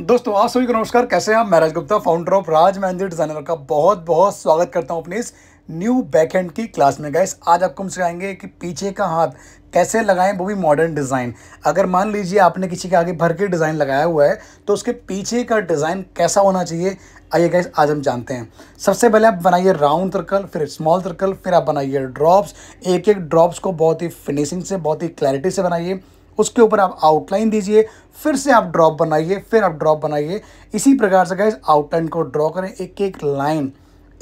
दोस्तों आप सभी को नमस्कार कैसे हैं आप राज गुप्ता फाउंडर ऑफ राज मैंजर डिज़ाइनर का बहुत बहुत स्वागत करता हूं अपने इस न्यू बैकहेंड की क्लास में गाइस आज आपको हम सिखाएंगे कि पीछे का हाथ कैसे लगाएं वो भी मॉडर्न डिज़ाइन अगर मान लीजिए आपने किसी के आगे भर के डिज़ाइन लगाया हुआ है तो उसके पीछे का डिज़ाइन कैसा होना चाहिए आइए गाइस आज हम जानते हैं सबसे पहले आप बनाइए राउंड सर्कल फिर स्मॉल सर्कल फिर आप बनाइए ड्रॉप्स एक एक ड्रॉप्स को बहुत ही फिनिशिंग से बहुत ही क्लैरिटी से बनाइए उसके ऊपर आप आउटलाइन दीजिए फिर से आप ड्रॉप बनाइए फिर आप ड्रॉप बनाइए इसी प्रकार से गए आउटलाइन को ड्रॉ करें एक एक लाइन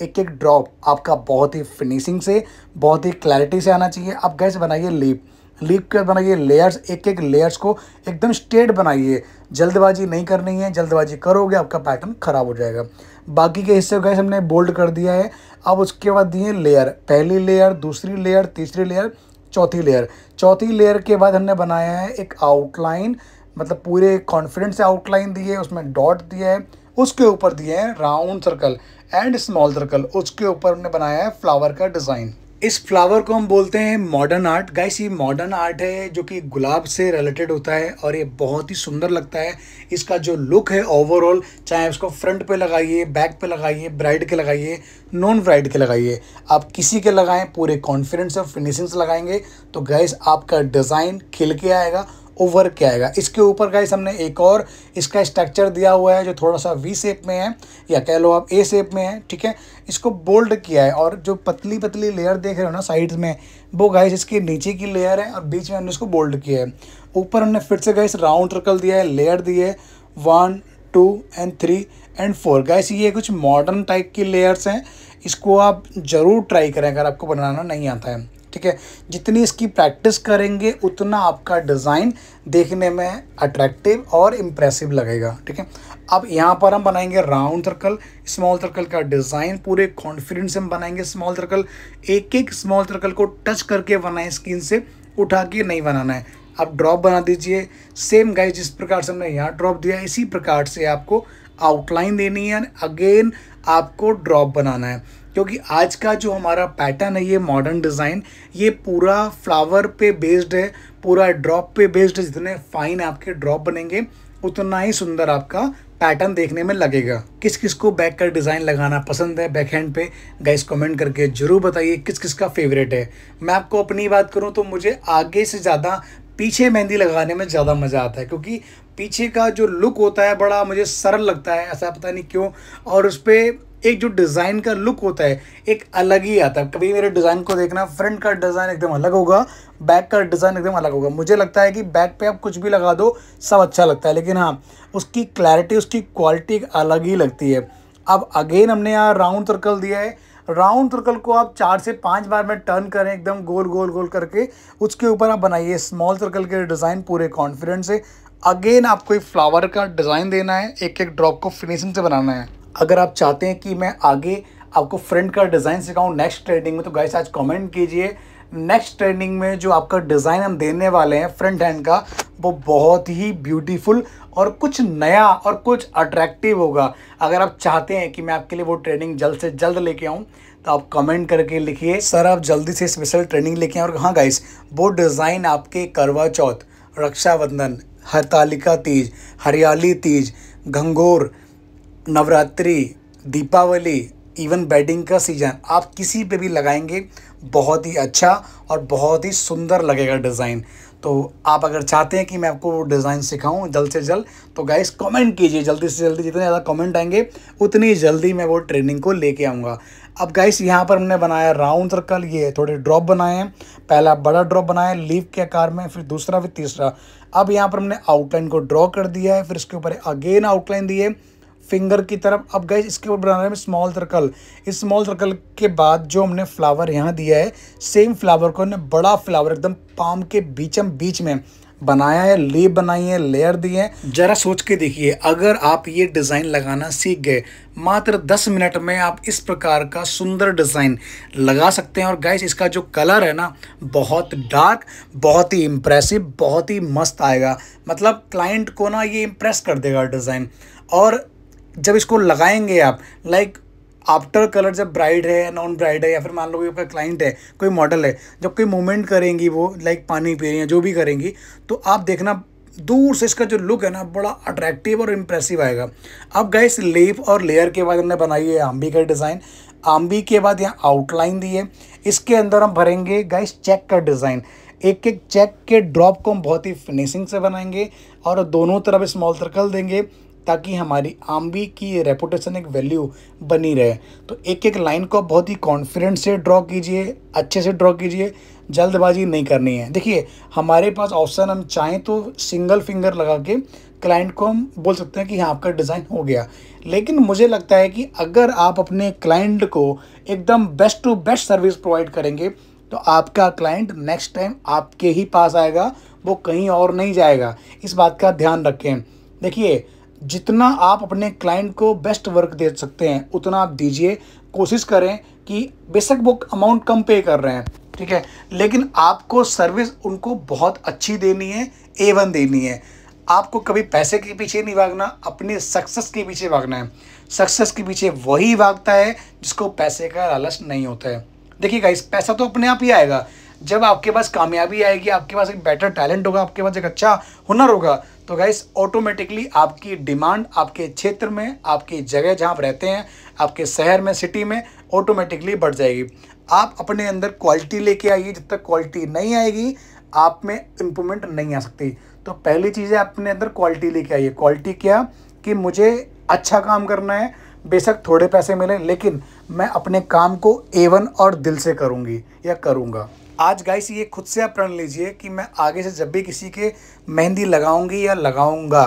एक एक ड्रॉप आपका बहुत ही फिनिशिंग से बहुत ही क्लैरिटी से आना चाहिए आप गैस बनाइए लीप लीप के बनाइए लेयर्स एक एक लेयर्स को एकदम स्ट्रेट बनाइए जल्दबाजी नहीं करनी है जल्दबाजी करोगे आपका पैटर्न ख़राब हो जाएगा बाकी के हिस्से गैस हमने बोल्ड कर दिया है अब उसके बाद दिए लेयर पहली लेयर दूसरी लेयर तीसरी लेयर चौथी लेयर चौथी लेयर के बाद हमने बनाया है एक आउटलाइन मतलब पूरे कॉन्फिडेंट से आउटलाइन दिए उसमें डॉट दिए है उसके ऊपर दिए हैं round circle and small circle उसके ऊपर हमने बनाया है फ्लावर का डिज़ाइन इस फ्लावर को हम बोलते हैं मॉडर्न आर्ट गाइस ये मॉडर्न आर्ट है जो कि गुलाब से रिलेटेड होता है और ये बहुत ही सुंदर लगता है इसका जो लुक है ओवरऑल चाहे उसको फ्रंट पे लगाइए बैक पे लगाइए ब्राइड के लगाइए नॉन ब्राइड के लगाइए आप किसी के लगाएं पूरे कॉन्फिडेंस और फिनिशिंग्स लगाएंगे तो गैस आपका डिज़ाइन खिल के आएगा ओवर के आएगा इसके ऊपर गाइस हमने एक और इसका स्ट्रक्चर दिया हुआ है जो थोड़ा सा वी शेप में है या कह लो आप ए शेप में है ठीक है इसको बोल्ड किया है और जो पतली पतली लेयर देख रहे हो ना साइड में वो गाइस इसके नीचे की लेयर है और बीच में हमने इसको बोल्ड किया है ऊपर हमने फिर से गाइस राउंड सर्कल दिया है लेयर दी है one two and three and four guys ये कुछ मॉडर्न टाइप की लेयर्स हैं इसको आप ज़रूर ट्राई करें अगर आपको बनाना नहीं आता है ठीक है जितनी इसकी प्रैक्टिस करेंगे उतना आपका डिज़ाइन देखने में अट्रैक्टिव और इम्प्रेसिव लगेगा ठीक है अब यहाँ पर हम बनाएंगे राउंड सर्कल स्मॉल सर्कल का डिज़ाइन पूरे कॉन्फिडेंस से हम बनाएंगे स्मॉल सर्कल एक एक स्मॉल सर्कल को टच करके बनाए स्किन से उठा के नहीं बनाना है आप ड्रॉप बना दीजिए सेम गाय जिस प्रकार से हमने यहाँ ड्रॉप दिया इसी प्रकार से आपको आउटलाइन देनी है अगेन आपको ड्रॉप बनाना है क्योंकि आज का जो हमारा पैटर्न है ये मॉडर्न डिज़ाइन ये पूरा फ्लावर पे बेस्ड है पूरा ड्रॉप पे बेस्ड है जितने फाइन आपके ड्रॉप बनेंगे उतना ही सुंदर आपका पैटर्न देखने में लगेगा किस किस को बैक का डिज़ाइन लगाना पसंद है बैक हैंड पे गाइस कमेंट करके ज़रूर बताइए किस किस का फेवरेट है मैं आपको अपनी बात करूँ तो मुझे आगे से ज़्यादा पीछे मेहंदी लगाने में ज़्यादा मज़ा आता है क्योंकि पीछे का जो लुक होता है बड़ा मुझे सरल लगता है ऐसा पता नहीं क्यों और उस पर एक जो डिज़ाइन का लुक होता है एक अलग ही आता है कभी मेरे डिज़ाइन को देखना फ्रंट का डिज़ाइन एकदम अलग होगा बैक का डिज़ाइन एकदम अलग होगा मुझे लगता है कि बैक पे आप कुछ भी लगा दो सब अच्छा लगता है लेकिन हाँ उसकी क्लैरिटी उसकी क्वालिटी एक अलग ही लगती है अब अगेन हमने यहाँ राउंड सर्कल दिया है राउंड सर्कल को आप चार से पाँच बार में टर्न करें एकदम गोल गोल गोल करके उसके ऊपर आप बनाइए स्मॉल सर्कल के डिज़ाइन पूरे कॉन्फिडेंस से अगेन आपको एक फ्लावर का डिज़ाइन देना है एक एक ड्रॉप को फिनिशिंग से बनाना है अगर आप चाहते हैं कि मैं आगे आपको फ्रंट का डिज़ाइन सिखाऊं नेक्स्ट ट्रेडिंग में तो गाइस आज कमेंट कीजिए नेक्स्ट ट्रेडिंग में जो आपका डिज़ाइन हम देने वाले हैं फ्रंट हैंड का वो बहुत ही ब्यूटीफुल और कुछ नया और कुछ अट्रैक्टिव होगा अगर आप चाहते हैं कि मैं आपके लिए वो ट्रेनिंग जल्द से जल्द लेके आऊँ तो आप कमेंट करके लिखिए सर आप जल्दी से स्पेशल ट्रेनिंग लेके आए और हाँ गाइस वो डिज़ाइन आपके करवा चौथ रक्षाबंधन हरतालिका तीज हरियाली तीज घंघोर नवरात्रि दीपावली इवन बेडिंग का सीज़न आप किसी पे भी लगाएंगे बहुत ही अच्छा और बहुत ही सुंदर लगेगा डिज़ाइन तो आप अगर चाहते हैं कि मैं आपको डिज़ाइन सिखाऊं जल्द से जल्द तो गाइस कमेंट कीजिए जल्दी से जल्दी जितने ज़्यादा कमेंट आएंगे उतनी जल्दी मैं वो ट्रेनिंग को लेके आऊँगा अब गाइस यहाँ पर हमने बनाया राउंड सर्कल ये थोड़े ड्रॉप बनाए हैं पहला बड़ा ड्रॉप बनाया लीव के आकार में फिर दूसरा फिर तीसरा अब यहाँ पर हमने आउटलाइन को ड्रॉ कर दिया है फिर इसके ऊपर अगेन आउटलाइन दिए है फिंगर की तरफ अब गए इसके ऊपर बना रहे हैं स्मॉल सर्कल इस स्मॉल सर्कल के बाद जो हमने फ्लावर यहाँ दिया है सेम फ्लावर को हमने बड़ा फ्लावर एकदम पाम के बीचम बीच में बनाया है लेप बनाई है लेयर दिए हैं जरा सोच के देखिए अगर आप ये डिज़ाइन लगाना सीख गए मात्र 10 मिनट में आप इस प्रकार का सुंदर डिज़ाइन लगा सकते हैं और गाइस इसका जो कलर है ना बहुत डार्क बहुत ही इम्प्रेसिव बहुत ही मस्त आएगा मतलब क्लाइंट को ना ये इम्प्रेस कर देगा डिज़ाइन और जब इसको लगाएंगे आप लाइक आफ्टर कलर जब ब्राइड है नॉन ब्राइड है या फिर मान लो कि आपका क्लाइंट है कोई मॉडल है जब कोई मूवमेंट करेंगी वो लाइक पानी पी रही है जो भी करेंगी तो आप देखना दूर से इसका जो लुक है ना बड़ा अट्रैक्टिव और इम्प्रेसिव आएगा अब गए इस लेप और लेयर के बाद हमने बनाई है आम्बी का डिज़ाइन आम्बी के बाद यहाँ आउटलाइन दी है इसके अंदर हम भरेंगे गाइस चेक का डिज़ाइन एक एक चेक के ड्रॉप को हम बहुत ही फिनिशिंग से बनाएंगे और दोनों तरफ स्मॉल सर्कल देंगे ताकि हमारी आम्बी की रेपुटेशन एक वैल्यू बनी रहे तो एक एक लाइन को बहुत ही कॉन्फिडेंट से ड्रॉ कीजिए अच्छे से ड्रॉ कीजिए जल्दबाजी नहीं करनी है देखिए हमारे पास ऑप्शन हम चाहें तो सिंगल फिंगर लगा के क्लाइंट को हम बोल सकते हैं कि हाँ आपका डिज़ाइन हो गया लेकिन मुझे लगता है कि अगर आप अपने क्लाइंट को एकदम best to best service provide करेंगे तो आपका क्लाइंट नेक्स्ट टाइम आपके ही पास आएगा वो कहीं और नहीं जाएगा इस बात का ध्यान रखें देखिए जितना आप अपने क्लाइंट को बेस्ट वर्क दे सकते हैं उतना आप दीजिए कोशिश करें कि बेशक वो अमाउंट कम पे कर रहे हैं ठीक है लेकिन आपको सर्विस उनको बहुत अच्छी देनी है ए वन देनी है आपको कभी पैसे के पीछे नहीं भागना अपने सक्सेस के पीछे भागना है सक्सेस के पीछे वही भागता है जिसको पैसे का लालच नहीं होता है देखिए गाइस पैसा तो अपने आप ही आएगा जब आपके पास कामयाबी आएगी आपके पास एक बेटर टैलेंट होगा आपके पास एक अच्छा हुनर होगा तो गैस ऑटोमेटिकली आपकी डिमांड आपके क्षेत्र में आपकी जगह जहाँ आप रहते हैं आपके शहर में सिटी में ऑटोमेटिकली बढ़ जाएगी आप अपने अंदर क्वालिटी लेके आइए जब तक क्वालिटी नहीं आएगी आप में इम्प्रूवमेंट नहीं आ सकती तो पहली चीज़ है अपने अंदर क्वालिटी लेके आइए क्वालिटी क्या कि मुझे अच्छा काम करना है बेशक थोड़े पैसे मिले लेकिन मैं अपने काम को एवन और दिल से करूँगी या करूँगा आज गाइस ये खुद से आप प्रण लीजिए कि मैं आगे से जब भी किसी के मेहंदी लगाऊंगी या लगाऊंगा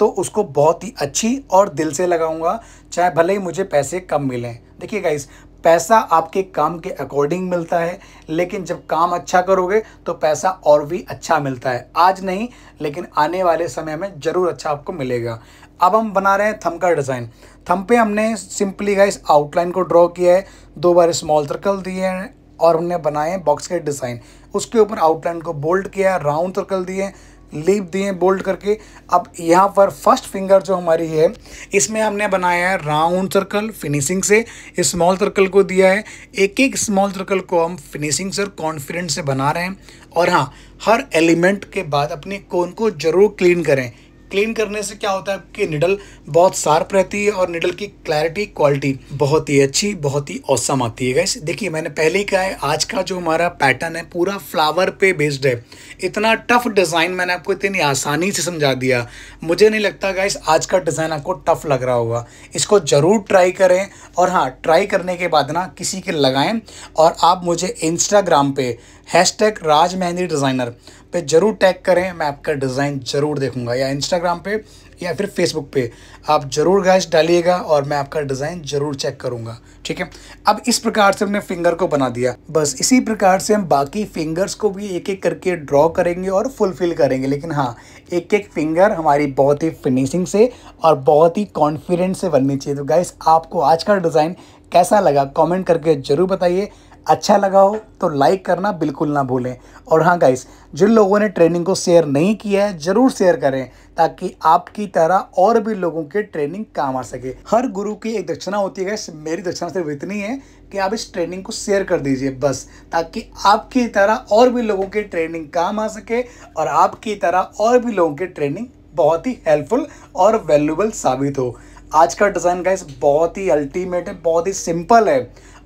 तो उसको बहुत ही अच्छी और दिल से लगाऊंगा चाहे भले ही मुझे पैसे कम मिलें देखिए गाइस पैसा आपके काम के अकॉर्डिंग मिलता है लेकिन जब काम अच्छा करोगे तो पैसा और भी अच्छा मिलता है आज नहीं लेकिन आने वाले समय में ज़रूर अच्छा आपको मिलेगा अब हम बना रहे हैं थम का डिज़ाइन थम पे हमने सिंपली गाइस आउटलाइन को ड्रॉ किया है दो बार स्मॉल सर्कल दिए हैं और हमने बनाए बॉक्स के डिज़ाइन उसके ऊपर आउटलाइन को बोल्ड किया राउंड सर्कल दिए लीप दिए बोल्ड करके अब यहाँ पर फर्स्ट फिंगर जो हमारी है इसमें हमने बनाया है राउंड सर्कल फिनिशिंग से स्मॉल सर्कल को दिया है एक एक स्मॉल सर्कल को हम फिनिशिंग से कॉन्फिडेंस से बना रहे हैं और हाँ हर एलिमेंट के बाद अपने कोन को जरूर क्लीन करें क्लीन करने से क्या होता है कि निडल बहुत शार्प रहती है और निडल की क्लैरिटी क्वालिटी बहुत ही अच्छी बहुत ही औसम आती है गैस देखिए मैंने पहले ही कहा है आज का जो हमारा पैटर्न है पूरा फ्लावर पे बेस्ड है इतना टफ डिज़ाइन मैंने आपको इतनी आसानी से समझा दिया मुझे नहीं लगता गैस आज का डिज़ाइन आपको टफ लग रहा होगा इसको ज़रूर ट्राई करें और हाँ ट्राई करने के बाद ना किसी के लगाएं और आप मुझे इंस्टाग्राम पे hash tag Raj mehndi designer पे ज़रूर टैग करें मैं आपका डिज़ाइन ज़रूर देखूंगा या इंस्टाग्राम पे या फिर फेसबुक पे आप ज़रूर गैस डालिएगा और मैं आपका डिज़ाइन ज़रूर चेक करूंगा ठीक है अब इस प्रकार से हमने फिंगर को बना दिया बस इसी प्रकार से हम बाकी फिंगर्स को भी एक एक करके ड्रॉ करेंगे और फुलफिल करेंगे लेकिन हाँ एक एक फिंगर हमारी बहुत ही फिनिशिंग से और बहुत ही कॉन्फिडेंट से बननी चाहिए तो गैस आपको आज का डिज़ाइन कैसा लगा कमेंट करके ज़रूर बताइए अच्छा लगा हो तो लाइक करना बिल्कुल ना भूलें और हाँ गाइस जिन लोगों ने ट्रेनिंग को शेयर नहीं किया है ज़रूर शेयर करें ताकि आपकी तरह और भी लोगों के ट्रेनिंग काम आ सके हर गुरु की एक दक्षिणा होती है गाइस मेरी दक्षिणा सिर्फ इतनी है कि आप इस ट्रेनिंग को शेयर कर दीजिए बस ताकि आपकी तरह और भी लोगों की ट्रेनिंग काम आ सके और आपकी तरह और भी लोगों की ट्रेनिंग बहुत ही हेल्पफुल और वैल्यूबल साबित हो आज का डिज़ाइन गाइस बहुत ही अल्टीमेट है बहुत ही सिंपल है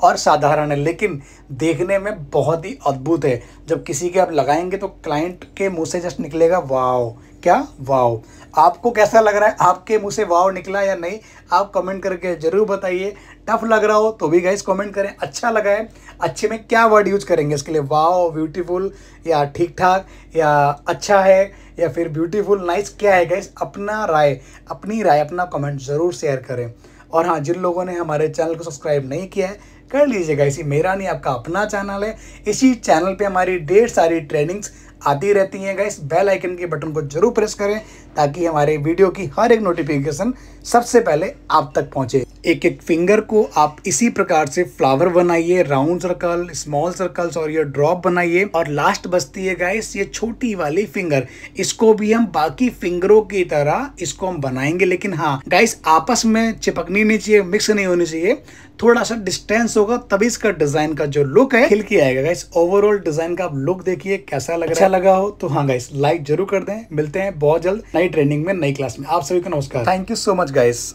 और साधारण है लेकिन देखने में बहुत ही अद्भुत है जब किसी के आप लगाएंगे तो क्लाइंट के मुंह से जस्ट निकलेगा वाओ क्या वाओ आपको कैसा लग रहा है आपके मुंह से वाओ निकला या नहीं आप कमेंट करके ज़रूर बताइए टफ लग रहा हो तो भी गाइज कमेंट करें अच्छा लगा है अच्छे में क्या वर्ड यूज करेंगे इसके लिए वाओ ब्यूटीफुल या ठीक ठाक या अच्छा है या फिर ब्यूटीफुल नाइस क्या है गाइज अपना राय अपनी राय अपना कमेंट ज़रूर शेयर करें और हाँ जिन लोगों ने हमारे चैनल को सब्सक्राइब नहीं किया है कर लीजिएगा इसी मेरा नहीं आपका अपना चैनल है इसी चैनल पे हमारी ढेर सारी ट्रेनिंग्स आती रहती हैं गाइस बेल आइकन के बटन को जरूर प्रेस करें ताकि हमारे वीडियो की हर एक नोटिफिकेशन सबसे पहले आप तक पहुँचे एक एक फिंगर को आप इसी प्रकार से फ्लावर बनाइए राउंड सर्कल स्मॉल सर्कल्स और ये ड्रॉप बनाइए और लास्ट बचती है गाइस ये छोटी वाली फिंगर इसको भी हम बाकी फिंगरों की तरह इसको हम बनाएंगे लेकिन हाँ गाइस आपस में चिपकनी नहीं चाहिए मिक्स नहीं होनी चाहिए थोड़ा सा डिस्टेंस होगा तभी इसका डिजाइन का जो लुक है खिलकी आएगा गाइस ओवरऑल डिजाइन का आप लुक देखिए कैसा लग अच्छा लगा हो तो हाँ गाइस लाइक जरूर कर दें मिलते हैं बहुत जल्द नई ट्रेनिंग में नई क्लास में आप सभी को नमस्कार thank you so much guys